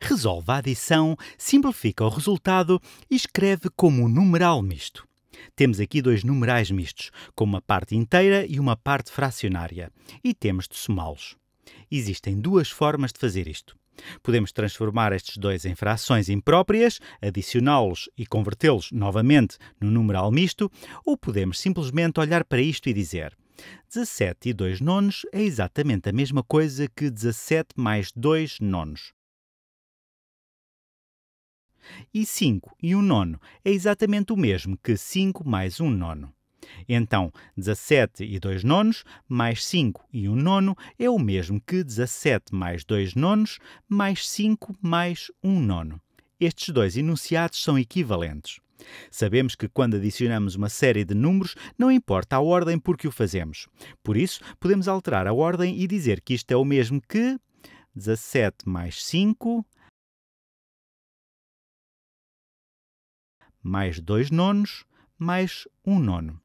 resolve a adição, simplifica o resultado e escreve como um numeral misto. Temos aqui dois numerais mistos, com uma parte inteira e uma parte fracionária, e temos de somá-los. Existem duas formas de fazer isto. Podemos transformar estes dois em frações impróprias, adicioná-los e convertê-los novamente no numeral misto, ou podemos simplesmente olhar para isto e dizer 17 e 2 nonos é exatamente a mesma coisa que 17 mais 2 nonos. E 5 e 1 nono é exatamente o mesmo que 5 mais 1 nono. Então, 17 e 2 nonos mais 5 e 1 nono é o mesmo que 17 mais 2 nonos mais 5 mais 1 nono. Estes dois enunciados são equivalentes. Sabemos que quando adicionamos uma série de números, não importa a ordem por que o fazemos. Por isso, podemos alterar a ordem e dizer que isto é o mesmo que 17 mais 5 mais 2 nonos, mais 1 um nono.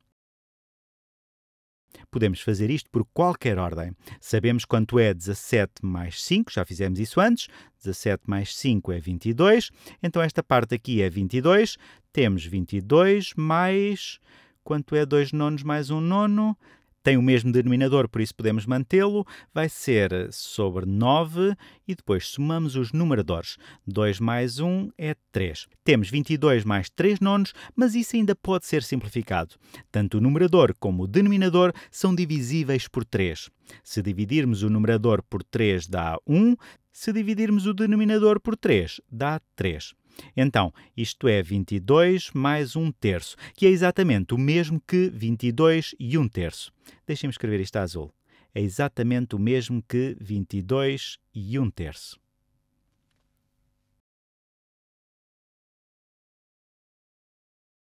Podemos fazer isto por qualquer ordem. Sabemos quanto é 17 mais 5, já fizemos isso antes. 17 mais 5 é 22. Então esta parte aqui é 22. Temos 22 mais. Quanto é 2 nonos mais 1 um nono? tem o mesmo denominador, por isso podemos mantê-lo, vai ser sobre 9 e depois somamos os numeradores. 2 mais 1 é 3. Temos 22 mais 3 nonos, mas isso ainda pode ser simplificado. Tanto o numerador como o denominador são divisíveis por 3. Se dividirmos o numerador por 3 dá 1, se dividirmos o denominador por 3 dá 3. Então, isto é 22 mais 1 terço, que é exatamente o mesmo que 22 e 1 terço. Deixem-me escrever isto a azul. É exatamente o mesmo que 22 e 1 terço.